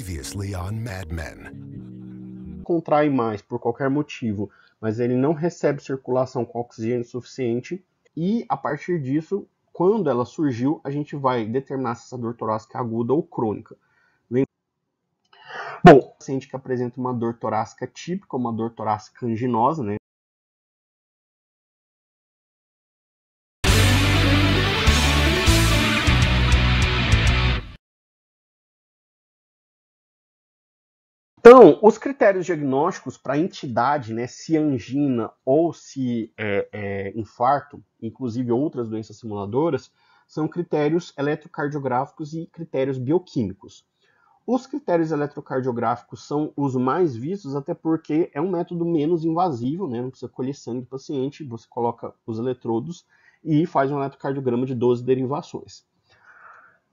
Previously on Mad Men. Contrai mais por qualquer motivo, mas ele não recebe circulação com oxigênio suficiente e a partir disso, quando ela surgiu, a gente vai determinar se essa dor torácica é aguda ou crônica. Bom, paciente que apresenta uma dor torácica típica, uma dor torácica anginosa, né? Então, os critérios diagnósticos para entidade, né, se angina ou se é, é, infarto, inclusive outras doenças simuladoras, são critérios eletrocardiográficos e critérios bioquímicos. Os critérios eletrocardiográficos são os mais vistos, até porque é um método menos invasivo, né? não precisa colher sangue do paciente, você coloca os eletrodos e faz um eletrocardiograma de 12 derivações.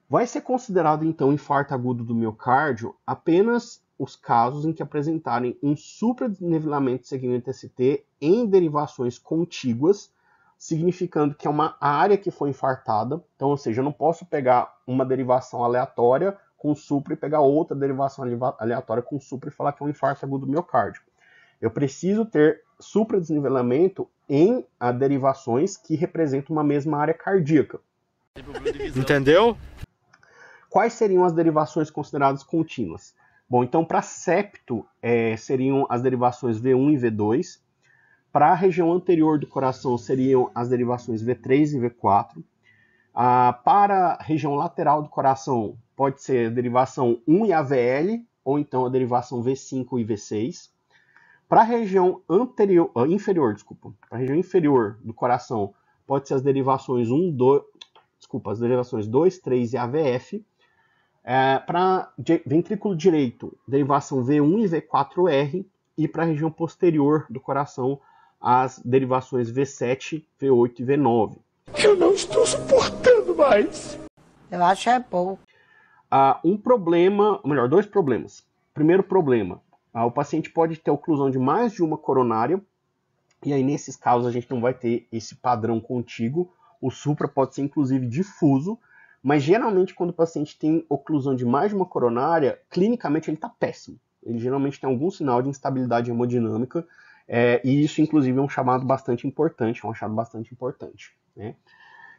Vai ser considerado, então, infarto agudo do miocárdio apenas os casos em que apresentarem um supradenivelamento de segmento ST em derivações contíguas, significando que é uma área que foi infartada. Então, ou seja, eu não posso pegar uma derivação aleatória com supra e pegar outra derivação aleatória com supra e falar que é um infarto agudo miocárdio. Eu preciso ter supradesnivelamento em ah, derivações que representam uma mesma área cardíaca. Entendeu? Quais seriam as derivações consideradas contínuas? Bom, então para septo é, seriam as derivações V1 e V2. Para a região anterior do coração seriam as derivações V3 e V4. Ah, para a região lateral do coração pode ser a derivação 1 e AVL, ou então a derivação V5 e V6. Para a região anterior, ah, inferior, desculpa, para a região inferior do coração pode ser as derivações 1, 2, desculpa, as derivações 2, 3 e AVF. É, para ventrículo direito, derivação V1 e V4R, e para a região posterior do coração, as derivações V7, V8 e V9. Eu não estou suportando mais! Eu acho é bom. Ah, um problema, ou melhor, dois problemas. Primeiro problema, ah, o paciente pode ter oclusão de mais de uma coronária, e aí nesses casos a gente não vai ter esse padrão contíguo, o supra pode ser inclusive difuso, mas geralmente, quando o paciente tem oclusão de mais de uma coronária, clinicamente ele está péssimo. Ele geralmente tem algum sinal de instabilidade hemodinâmica, é, e isso, inclusive, é um chamado bastante importante, é um achado bastante importante. Né?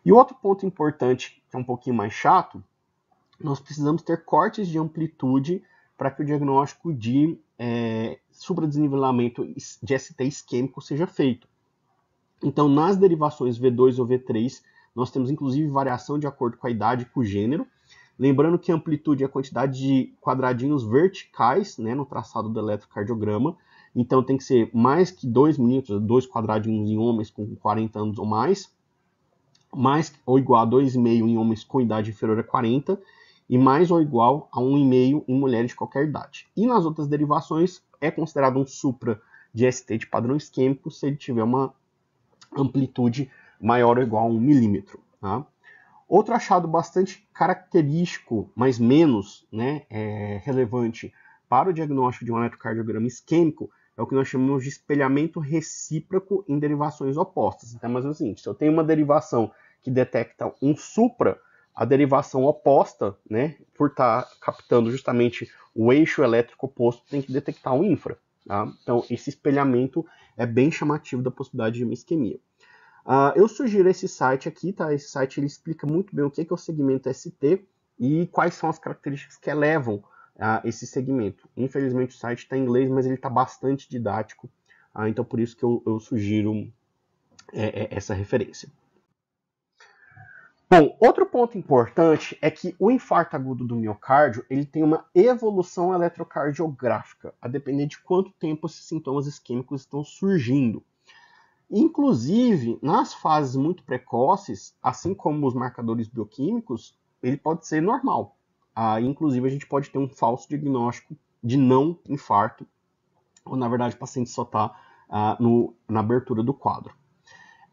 E outro ponto importante, que é um pouquinho mais chato, nós precisamos ter cortes de amplitude para que o diagnóstico de é, sobredesnivelamento de ST isquêmico seja feito. Então, nas derivações V2 ou V3, nós temos inclusive variação de acordo com a idade e com o gênero. Lembrando que amplitude é a quantidade de quadradinhos verticais né, no traçado do eletrocardiograma. Então tem que ser mais que 2 milímetros dois quadradinhos em homens com 40 anos ou mais, mais ou igual a 2,5 em homens com idade inferior a 40, e mais ou igual a 1,5 em mulheres de qualquer idade. E nas outras derivações é considerado um supra de ST de padrão isquêmico se ele tiver uma amplitude maior ou igual a 1 milímetro. Tá? Outro achado bastante característico, mas menos né, é, relevante para o diagnóstico de um eletrocardiograma isquêmico é o que nós chamamos de espelhamento recíproco em derivações opostas. Então, é mais ou menos o seguinte, se eu tenho uma derivação que detecta um supra, a derivação oposta, né, por estar tá captando justamente o eixo elétrico oposto, tem que detectar um infra. Tá? Então, esse espelhamento é bem chamativo da possibilidade de uma isquemia. Uh, eu sugiro esse site aqui, tá? Esse site ele explica muito bem o que é, o segmento ST e quais são as características que elevam uh, esse segmento. Infelizmente o site está em inglês, mas ele está bastante didático, uh, então por isso que eu, eu sugiro é, é, essa referência. Bom, outro ponto importante é que o infarto agudo do miocárdio ele tem uma evolução eletrocardiográfica, a depender de quanto tempo esses sintomas isquêmicos estão surgindo. Inclusive, nas fases muito precoces, assim como os marcadores bioquímicos, ele pode ser normal. Ah, inclusive, a gente pode ter um falso diagnóstico de não infarto, ou na verdade o paciente só está ah, na abertura do quadro.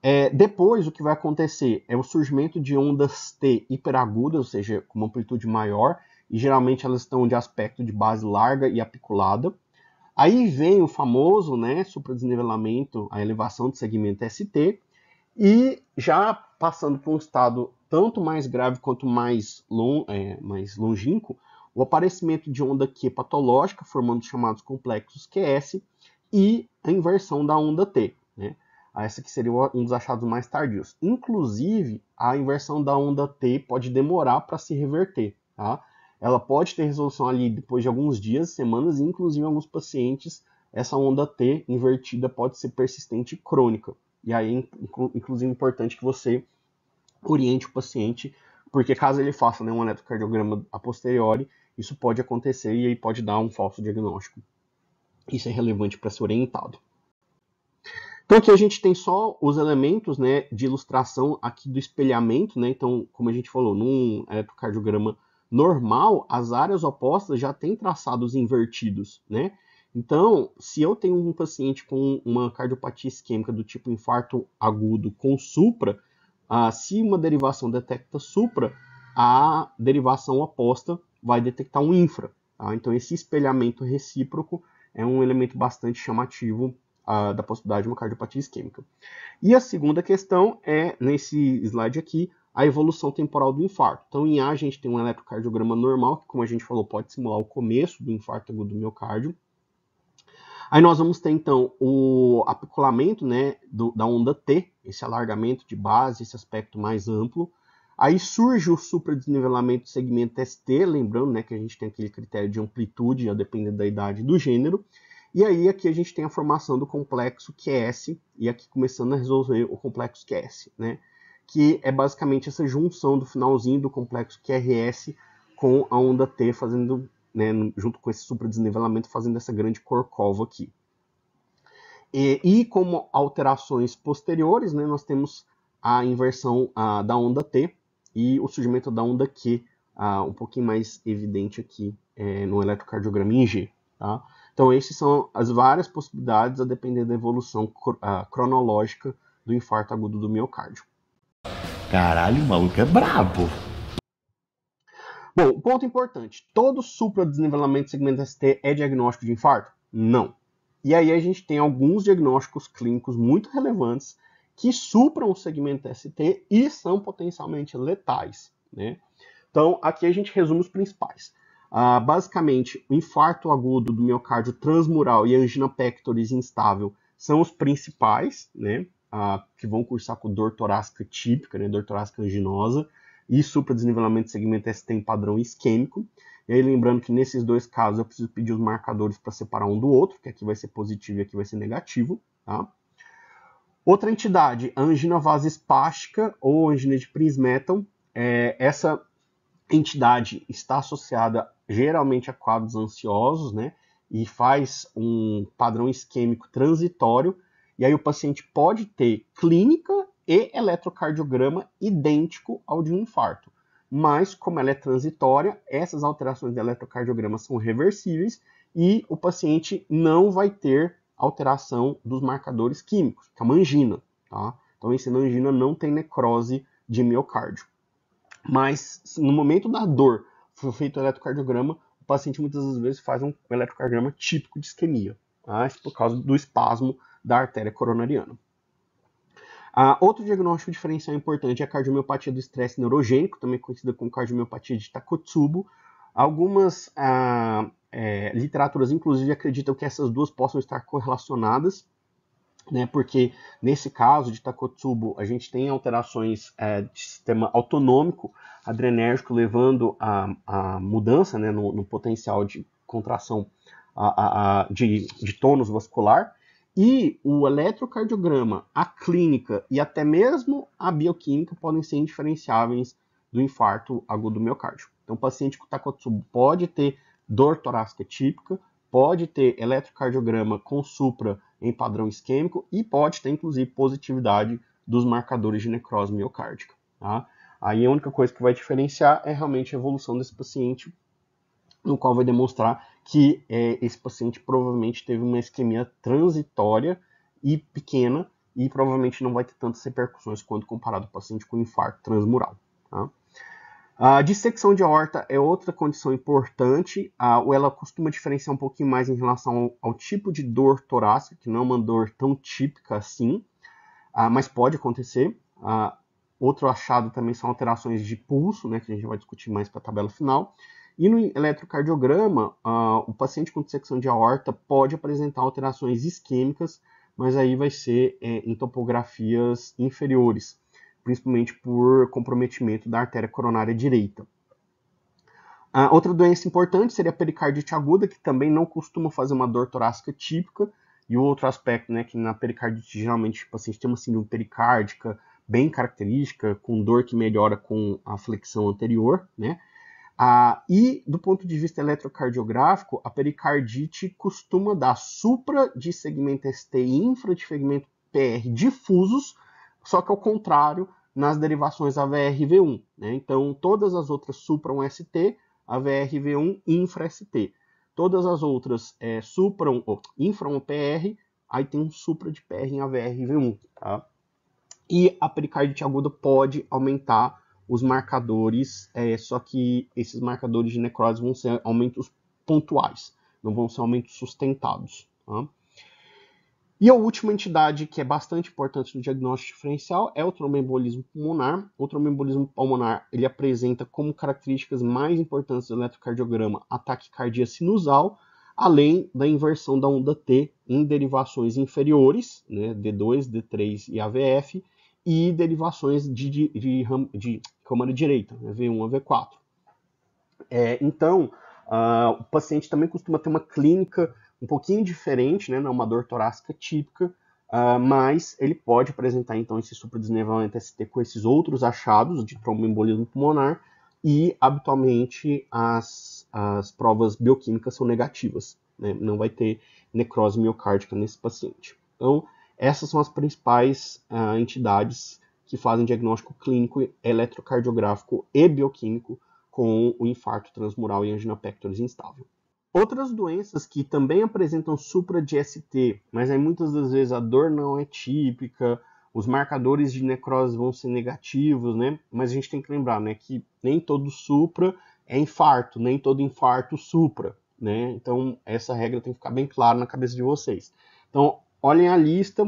É, depois, o que vai acontecer é o surgimento de ondas T hiperagudas, ou seja, com uma amplitude maior, e geralmente elas estão de aspecto de base larga e apiculada. Aí vem o famoso né, supradesnivelamento, a elevação do segmento ST, e já passando para um estado tanto mais grave quanto mais, long, é, mais longínquo, o aparecimento de onda Q patológica, formando chamados complexos QS, e a inversão da onda T. Né? Essa que seria um dos achados mais tardios. Inclusive, a inversão da onda T pode demorar para se reverter. Tá? Ela pode ter resolução ali depois de alguns dias, semanas, e inclusive em alguns pacientes, essa onda T invertida pode ser persistente e crônica. E aí, inclusive, é importante que você oriente o paciente, porque caso ele faça né, um eletrocardiograma a posteriori, isso pode acontecer e aí pode dar um falso diagnóstico. Isso é relevante para ser orientado. Então aqui a gente tem só os elementos né, de ilustração aqui do espelhamento, né? Então, como a gente falou, num eletrocardiograma normal, as áreas opostas já têm traçados invertidos, né? Então, se eu tenho um paciente com uma cardiopatia isquêmica do tipo infarto agudo com supra, ah, se uma derivação detecta supra, a derivação oposta vai detectar um infra. Tá? Então, esse espelhamento recíproco é um elemento bastante chamativo ah, da possibilidade de uma cardiopatia isquêmica. E a segunda questão é, nesse slide aqui, a evolução temporal do infarto. Então, em A, a gente tem um eletrocardiograma normal, que, como a gente falou, pode simular o começo do infarto agudo do miocárdio. Aí nós vamos ter, então, o apiculamento né, do, da onda T, esse alargamento de base, esse aspecto mais amplo. Aí surge o supradesnivelamento do segmento ST, lembrando né, que a gente tem aquele critério de amplitude, a depender da idade e do gênero. E aí aqui a gente tem a formação do complexo QS, é e aqui começando a resolver o complexo QS, é né? que é basicamente essa junção do finalzinho do complexo QRS é com a onda T, fazendo, né, junto com esse supradesnivelamento, fazendo essa grande corcova aqui. E, e como alterações posteriores, né, nós temos a inversão a, da onda T e o surgimento da onda Q, a, um pouquinho mais evidente aqui é, no eletrocardiograma em G. Tá? Então, essas são as várias possibilidades a depender da evolução cr a, cronológica do infarto agudo do miocárdio. Caralho, o maluco é brabo. Bom, ponto importante: todo supra-desnivelamento de segmento ST é diagnóstico de infarto? Não. E aí a gente tem alguns diagnósticos clínicos muito relevantes que supram o segmento ST e são potencialmente letais. Né? Então, aqui a gente resume os principais. Ah, basicamente, o infarto agudo do miocárdio transmural e angina pectoris instável são os principais, né? que vão cursar com dor torácica típica, né, dor torácica anginosa, e supra-desnivelamento segmento S tem padrão isquêmico. E aí, lembrando que nesses dois casos eu preciso pedir os marcadores para separar um do outro, que aqui vai ser positivo e aqui vai ser negativo. Tá? Outra entidade, a angina espástica ou angina de Prinzmetal. É, essa entidade está associada geralmente a quadros ansiosos, né? E faz um padrão isquêmico transitório e aí o paciente pode ter clínica e eletrocardiograma idêntico ao de um infarto. Mas, como ela é transitória, essas alterações de eletrocardiograma são reversíveis e o paciente não vai ter alteração dos marcadores químicos, que é uma angina. Tá? Então, esse angina não tem necrose de miocárdio. Mas, no momento da dor, foi feito o eletrocardiograma, o paciente muitas vezes faz um eletrocardiograma típico de isquemia, tá? por causa do espasmo da artéria coronariana. Ah, outro diagnóstico diferencial importante é a cardiomiopatia do estresse neurogênico, também conhecida como cardiomiopatia de Takotsubo. Algumas ah, é, literaturas, inclusive, acreditam que essas duas possam estar correlacionadas, né, porque nesse caso de Takotsubo, a gente tem alterações é, de sistema autonômico adrenérgico, levando a, a mudança né, no, no, potencial de contração a, a, de, de tônus vascular e o eletrocardiograma, a clínica e até mesmo a bioquímica podem ser indiferenciáveis do infarto agudo do miocárdio. Então, o paciente com Takotsubo pode ter dor torácica típica, pode ter eletrocardiograma com supra em padrão isquêmico e pode ter, inclusive, positividade dos marcadores de necrose miocárdica. Tá? Aí a única coisa que vai diferenciar é realmente a evolução desse paciente, no qual vai demonstrar que é, esse paciente provavelmente teve uma isquemia transitória e pequena e provavelmente não vai ter tantas repercussões quanto comparado ao paciente com infarto transmural. Tá? A dissecção de aorta é outra condição importante, ou ela costuma diferenciar um pouquinho mais em relação ao, ao, tipo de dor torácica, que não é uma dor tão típica assim, mas pode acontecer. outro achado também são alterações de pulso, né, que a gente vai discutir mais para a tabela final, e no eletrocardiograma, o paciente com dissecção de aorta pode apresentar alterações isquêmicas, mas aí vai ser é, em topografias inferiores, principalmente por comprometimento da artéria coronária direita. outra doença importante seria a pericardite aguda, que também não costuma fazer uma dor torácica típica. E o outro aspecto, né, que na pericardite geralmente o paciente tem uma síndrome pericárdica bem característica, com dor que melhora com a flexão anterior, né? Ah, e, do ponto de vista eletrocardiográfico, a pericardite costuma dar supra de segmento ST e infra de segmento PR difusos, só que ao contrário nas derivações avr v 1 Né? Então, todas as outras supram ST, avr v 1 infra ST. Todas as outras é, supram, ou, infram PR, aí tem um supra de PR em avr v 1 Tá? E a pericardite aguda pode aumentar os marcadores, é, só que esses marcadores de necrose vão ser aumentos pontuais, não vão ser aumentos sustentados. Tá? E a última entidade que é bastante importante no diagnóstico diferencial é o tromboembolismo pulmonar. O tromboembolismo pulmonar ele apresenta como características mais importantes do eletrocardiograma ataque taquicardia sinusal, além da inversão da onda T em derivações inferiores, né, D2, D3 e AVF, e derivações de, de, de, de romana direita, né, V1 a V4. É, então, uh, o paciente também costuma ter uma clínica um pouquinho diferente, né, não é uma dor torácica típica, uh, mas ele pode apresentar então esse supradesnivelamento ST com esses outros achados de tromboembolismo pulmonar e habitualmente as, as provas bioquímicas são negativas, né, não vai ter necrose miocárdica nesse paciente. Então, essas são as principais uh, entidades que fazem diagnóstico clínico, eletrocardiográfico e bioquímico com o infarto transmural e angina pectoris instável. Outras doenças que também apresentam supra-DST, mas aí muitas das vezes a dor não é típica, os marcadores de necrose vão ser negativos, né? Mas a gente tem que lembrar, né, que nem todo supra é infarto, nem todo infarto supra, né? Então essa regra tem que ficar bem clara na cabeça de vocês. Então, olhem a lista,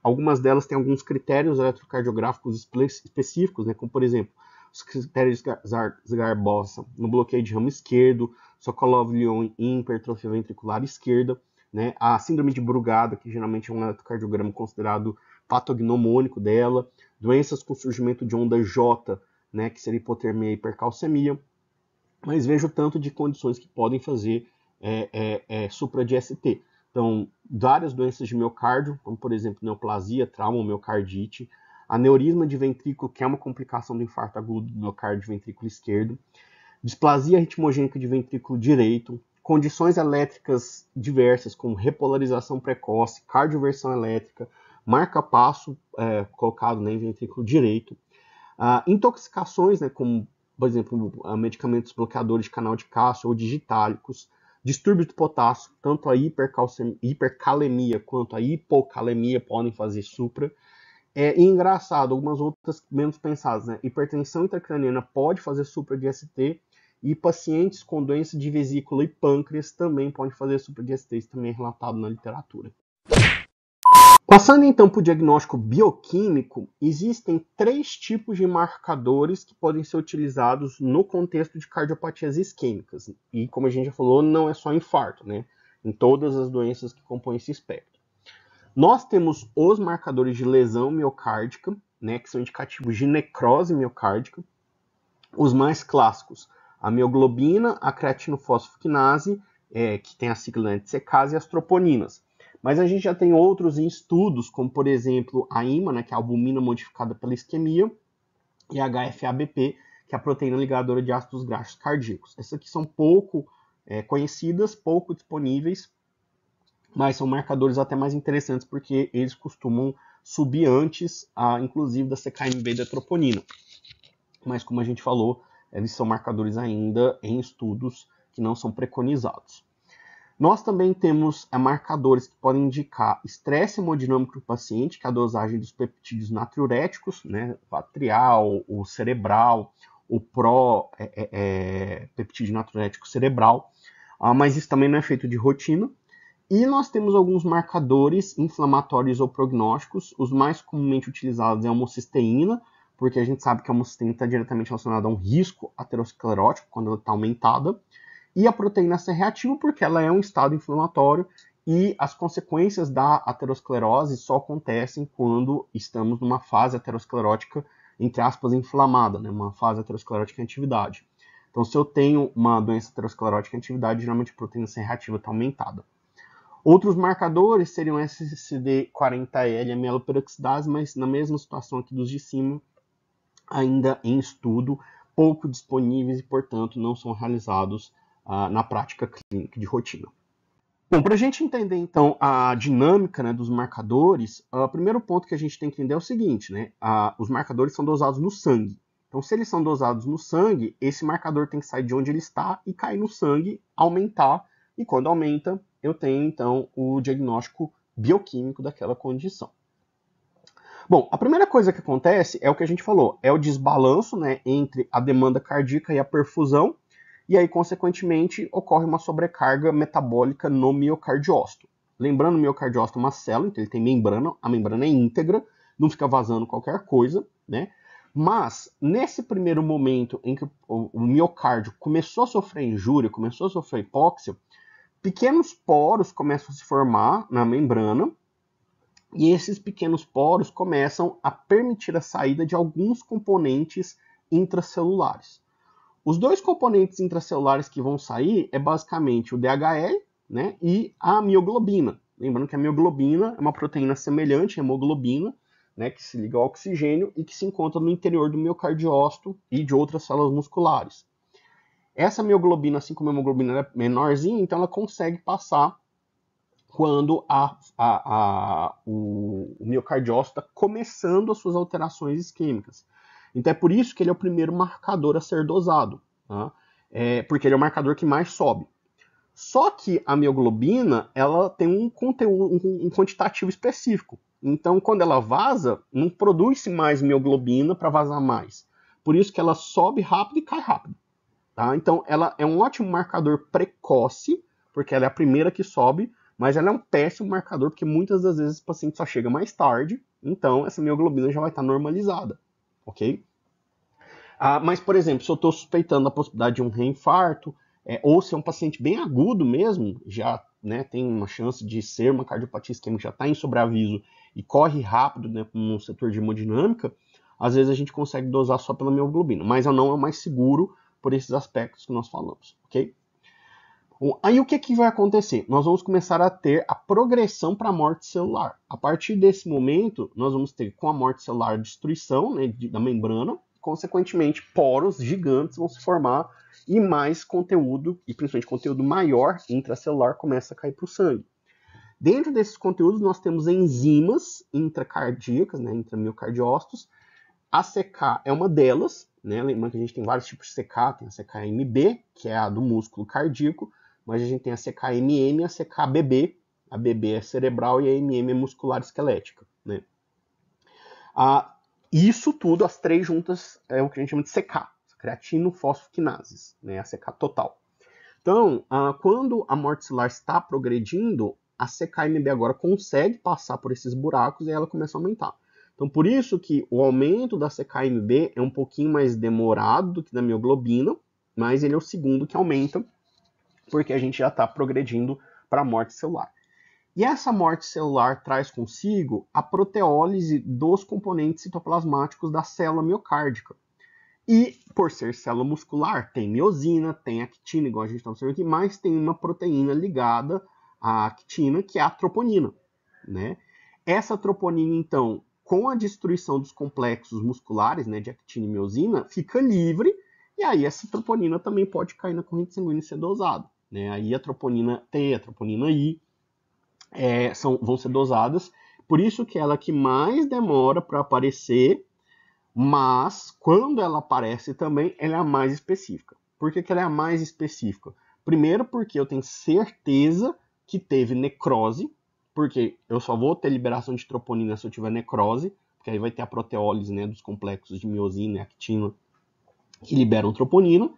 algumas delas têm alguns critérios eletrocardiográficos específicos, né, como por exemplo, os critérios de Garbosa no bloqueio de ramo esquerdo, Sokolov-Lyon em hipertrofia ventricular esquerda, né, a síndrome de Brugada, que geralmente é um eletrocardiograma considerado patognomônico dela, doenças com surgimento de onda J, né, que seria hipotermia e hipercalcemia, mas vejo tanto de condições que podem fazer é, é, é supra-DST. Então, várias doenças de miocárdio, como por exemplo neoplasia, trauma, miocardite, aneurisma de ventrículo, que é uma complicação do infarto agudo do miocárdio de ventrículo esquerdo, displasia ritmogênica de ventrículo direito, condições elétricas diversas, como repolarização precoce, cardioversão elétrica, marca-passo é, colocado né, em ventrículo direito, ah, intoxicações, né, como, por exemplo, medicamentos bloqueadores de canal de cálcio ou digitálicos, Distúrbio do potássio, tanto a hipercalemia quanto a hipocalemia podem fazer supra. É engraçado, algumas outras menos pensadas, né? Hipertensão intracraniana pode fazer supra de ST e pacientes com doença de vesícula e pâncreas também podem fazer supra de ST, isso também é relatado na literatura. Passando então para o diagnóstico bioquímico, existem três tipos de marcadores que podem ser utilizados no contexto de cardiopatias isquêmicas. E como a gente já falou, não é só infarto, né? Em todas as doenças que compõem esse espectro. Nós temos os marcadores de lesão miocárdica, né, que são indicativos de necrose miocárdica. Os mais clássicos, a mioglobina, a creatinofosfokinase, é, que tem a sigla de secase, e as troponinas mas a gente já tem outros em estudos, como por exemplo a IMA, né, que é a albumina modificada pela isquemia, e a HFABP, que é a proteína ligadora de ácidos graxos cardíacos. Essas aqui são pouco é, conhecidas, pouco disponíveis, mas são marcadores até mais interessantes porque eles costumam subir antes, a, inclusive, da CKMB da troponina. Mas como a gente falou, eles são marcadores ainda em estudos que não são preconizados. Nós também temos é, marcadores que podem indicar estresse hemodinâmico do paciente, que é a dosagem dos peptídeos natriuréticos, né, o atrial, o cerebral, o pró-peptídeo é, é, é natriurético cerebral, ah, mas isso também não é feito de rotina. E nós temos alguns marcadores inflamatórios ou prognósticos, os mais comumente utilizados é a homocisteína, porque a gente sabe que a homocisteína está diretamente relacionada a um risco aterosclerótico quando ela está aumentada. E a proteína C reativa, porque ela é um estado inflamatório e as consequências da aterosclerose só acontecem quando estamos numa fase aterosclerótica, entre aspas, inflamada, né? uma fase aterosclerótica em atividade. Então, se eu tenho uma doença aterosclerótica em atividade, geralmente a proteína C reativa está aumentada. Outros marcadores seriam SCD40L e peroxidase, mas na mesma situação aqui dos de cima, ainda em estudo, pouco disponíveis e, portanto, não são realizados ah, na prática clínica de rotina. Bom, para a gente entender então a dinâmica né, dos marcadores, ah, o primeiro ponto que a gente tem que entender é o seguinte: né, ah, os marcadores são dosados no sangue. Então, se eles são dosados no sangue, esse marcador tem que sair de onde ele está e cair no sangue, aumentar, e quando aumenta, eu tenho então o diagnóstico bioquímico daquela condição. Bom, a primeira coisa que acontece é o que a gente falou, é o desbalanço né, entre a demanda cardíaca e a perfusão, e aí, consequentemente, ocorre uma sobrecarga metabólica no miocardiócito. Lembrando, o miocardiócito é uma célula, então ele tem membrana, a membrana é íntegra, não fica vazando qualquer coisa, né? Mas, nesse primeiro momento em que o miocárdio começou a sofrer injúria, começou a sofrer hipóxia, pequenos poros começam a se formar na membrana, e esses pequenos poros começam a permitir a saída de alguns componentes intracelulares. Os dois componentes intracelulares que vão sair é basicamente o DHL né, e a mioglobina. Lembrando que a mioglobina é uma proteína semelhante à hemoglobina, né, que se liga ao oxigênio e que se encontra no interior do miocardiócito e de outras células musculares. Essa mioglobina, assim como a hemoglobina é menorzinha, então ela consegue passar quando a, a, a, o, o miocardiócito está começando as suas alterações isquêmicas. Então é por isso que ele é o primeiro marcador a ser dosado, tá? é, porque ele é o marcador que mais sobe. Só que a mioglobina ela tem um conteúdo, um, quantitativo específico. Então, quando ela vaza, não produz mais mioglobina para vazar mais. Por isso que ela sobe rápido e cai rápido. Tá? Então, ela é um ótimo marcador precoce, porque ela é a primeira que sobe, mas ela é um péssimo marcador, porque muitas das vezes o paciente só chega mais tarde, então essa mioglobina já vai estar normalizada ok? Ah, mas, por exemplo, se eu estou suspeitando a possibilidade de um reinfarto, é, ou se é um paciente bem agudo mesmo, já né, tem uma chance de ser uma cardiopatia isquêmica, já está em sobreaviso e corre rápido né, no setor de hemodinâmica, às vezes a gente consegue dosar só pela mioglobina, mas não é mais seguro por esses aspectos que nós falamos, ok? Aí o que, é que vai acontecer? Nós vamos começar a ter a progressão para a morte celular. A partir desse momento, nós vamos ter com a morte celular destruição né, da membrana, consequentemente, poros gigantes vão se formar e mais conteúdo, e principalmente conteúdo maior intracelular, começa a cair para o sangue. Dentro desses conteúdos, nós temos enzimas intracardíacas, né, intramiocardiócitos. A CK é uma delas, né? lembrando que a gente tem vários tipos de CK, tem a CKMB, que é a do músculo cardíaco, mas a gente tem a CKMM e a CKBB. A BB é cerebral e a MM é muscular esquelética. Né? Ah, isso tudo, as três juntas, é o que a gente chama de CK, creatino fosfokinases, né? a CK total. Então, ah, quando a morte celular está progredindo, a CKMB agora consegue passar por esses buracos e ela começa a aumentar. Então, por isso que o aumento da CKMB é um pouquinho mais demorado do que da mioglobina, mas ele é o segundo que aumenta porque a gente já está progredindo para a morte celular. E essa morte celular traz consigo a proteólise dos componentes citoplasmáticos da célula miocárdica. E, por ser célula muscular, tem miosina, tem actina, igual a gente está observando aqui, mas tem uma proteína ligada à actina, que é a troponina. Né? Essa troponina, então, com a destruição dos complexos musculares, né, de actina e miosina, fica livre, e aí essa troponina também pode cair na corrente sanguínea e ser dosada. Né? Aí a troponina T, a troponina I é, são, vão ser dosadas, por isso que ela é que mais demora para aparecer, mas quando ela aparece também, ela é a mais específica. Por que, que ela é a mais específica? Primeiro porque eu tenho certeza que teve necrose, porque eu só vou ter liberação de troponina se eu tiver necrose, porque aí vai ter a proteólise né, dos complexos de miosina e actina que liberam troponina.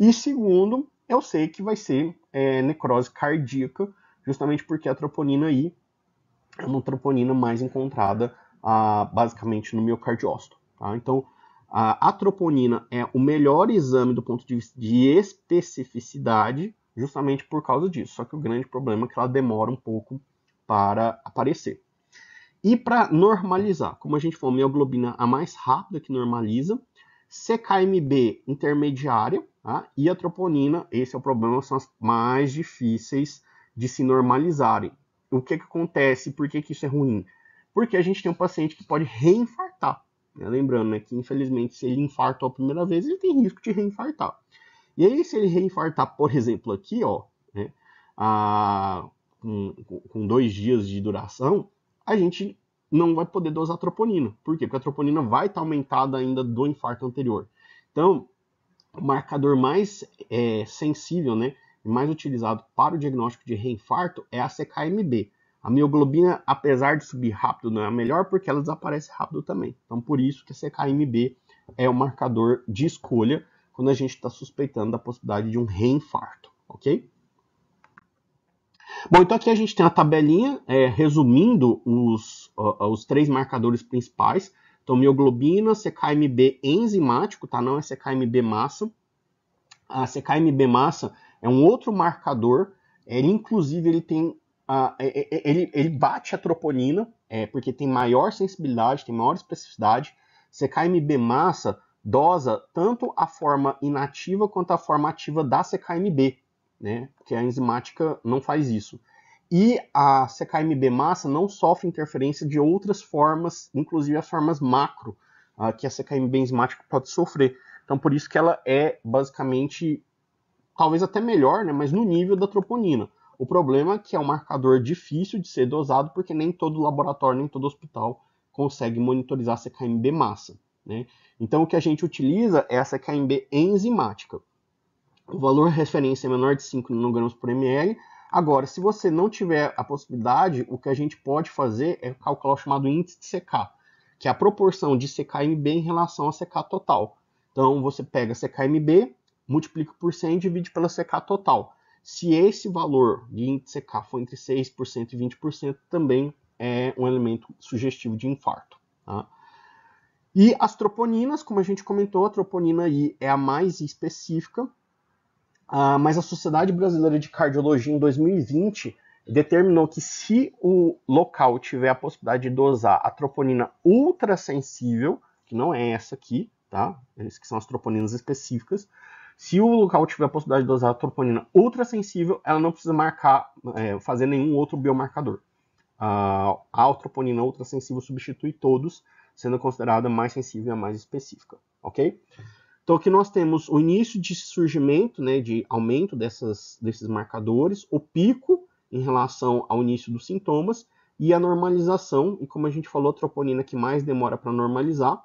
E segundo, eu sei que vai ser é, necrose cardíaca, justamente porque a troponina I é uma troponina mais encontrada ah, basicamente no miocardiócito. Tá? Então, a, a, troponina é o melhor exame do ponto de vista de especificidade, justamente por causa disso. Só que o grande problema é que ela demora um pouco para aparecer. E para normalizar, como a gente falou, a mioglobina é a mais rápida que normaliza, CKMB intermediária tá? e a troponina, esse é o problema, são as mais difíceis de se normalizarem. O que, que acontece? Por que, que isso é ruim? Porque a gente tem um paciente que pode reinfartar. Né? Lembrando né, que, infelizmente, se ele infartou a primeira vez, ele tem risco de reinfartar. E aí, se ele reinfartar, por exemplo, aqui, ó, né, a, ah, com, com dois dias de duração, a gente não vai é poder dosar troponina. Por quê? Porque a troponina vai estar aumentada ainda do infarto anterior. Então, o marcador mais é, sensível, né, mais utilizado para o diagnóstico de reinfarto é a CKMB. A mioglobina, apesar de subir rápido, não é a melhor porque ela desaparece rápido também. Então, por isso que a CKMB é o marcador de escolha quando a gente está suspeitando da possibilidade de um reinfarto, ok? Bom, então aqui a gente tem a tabelinha é, resumindo os, os três marcadores principais. Então, mioglobina, CKMB enzimático, tá? não é CKMB massa. A CKMB massa é um outro marcador. Ele, inclusive, ele tem ah, ele, ele, bate a troponina, é, porque tem maior sensibilidade, tem maior especificidade. CKMB massa dosa tanto a forma inativa quanto a forma ativa da CKMB né? Porque a enzimática não faz isso. E a CKMB massa não sofre interferência de outras formas, inclusive as formas macro, uh, que a CKMB enzimática pode sofrer. Então, por isso que ela é basicamente, talvez até melhor, né, mas no nível da troponina. O problema é que é um marcador difícil de ser dosado, porque nem todo laboratório, nem todo hospital consegue monitorizar a CKMB massa. Né? Então, o que a gente utiliza é a CKMB enzimática o valor referência é menor de 5 nanogramas por ml. Agora, se você não tiver a possibilidade, o que a gente pode fazer é calcular o chamado índice de CK, que é a proporção de CKMB em relação a CK total. Então, você pega CKMB, multiplica por 100 e divide pela CK total. Se esse valor de índice CK for entre 6% e 20%, também é um elemento sugestivo de infarto. Tá? E as troponinas, como a gente comentou, a troponina I é a mais específica, ah, mas a Sociedade Brasileira de Cardiologia, em 2020, determinou que se o local tiver a possibilidade de dosar a troponina ultrassensível, que não é essa aqui, tá? Essas que são as troponinas específicas. Se o local tiver a possibilidade de dosar a troponina ultrassensível, ela não precisa marcar, é, fazer nenhum outro biomarcador. Uh, a troponina ultrassensível substitui todos, sendo considerada mais sensível e a mais específica, ok? Então aqui nós temos o início de surgimento, né, de aumento dessas, desses marcadores, o pico em relação ao início dos sintomas e a normalização, e como a gente falou, a troponina que mais demora para normalizar,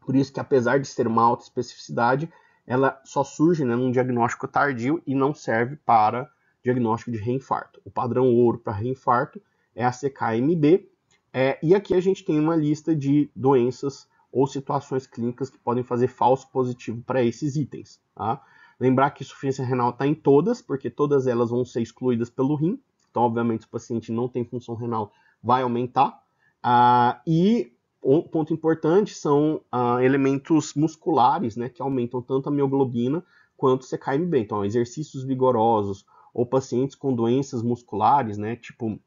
por isso que apesar de ser uma alta especificidade, ela só surge né, num diagnóstico tardio e não serve para diagnóstico de reinfarto. O padrão ouro para reinfarto é a CKMB, é, e aqui a gente tem uma lista de doenças ou situações clínicas que podem fazer falso positivo para esses itens. Tá? Lembrar que insuficiência renal está em todas, porque todas elas vão ser excluídas pelo rim. Então, obviamente, se o paciente não tem função renal, vai aumentar. Ah, e um ponto importante são ah, elementos musculares, né, que aumentam tanto a mioglobina quanto o CKMB. Então, exercícios vigorosos ou pacientes com doenças musculares, né, tipo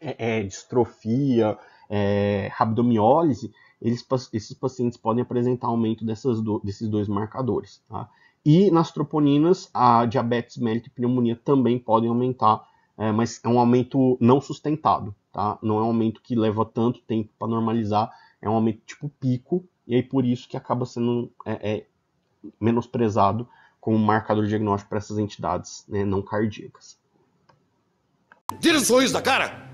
é, é, distrofia, é, rabdomiólise, eles, esses pacientes podem apresentar aumento do, desses dois marcadores. Tá? E nas troponinas, a diabetes mellitus e pneumonia também podem aumentar, é, mas é um aumento não sustentado, tá? Não é um aumento que leva tanto tempo para normalizar, é um aumento tipo pico, e aí por isso que acaba sendo é, é menosprezado como marcador diagnóstico para essas entidades né, não cardíacas. Tira o sorriso da cara!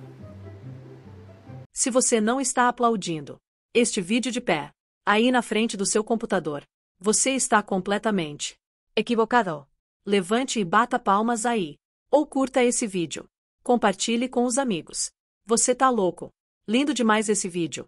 se você não está aplaudindo este vídeo de pé, aí na frente do seu computador, você está completamente equivocado. Levante e bata palmas aí. Ou curta esse vídeo. Compartilhe com os amigos. Você tá louco. Lindo demais esse vídeo.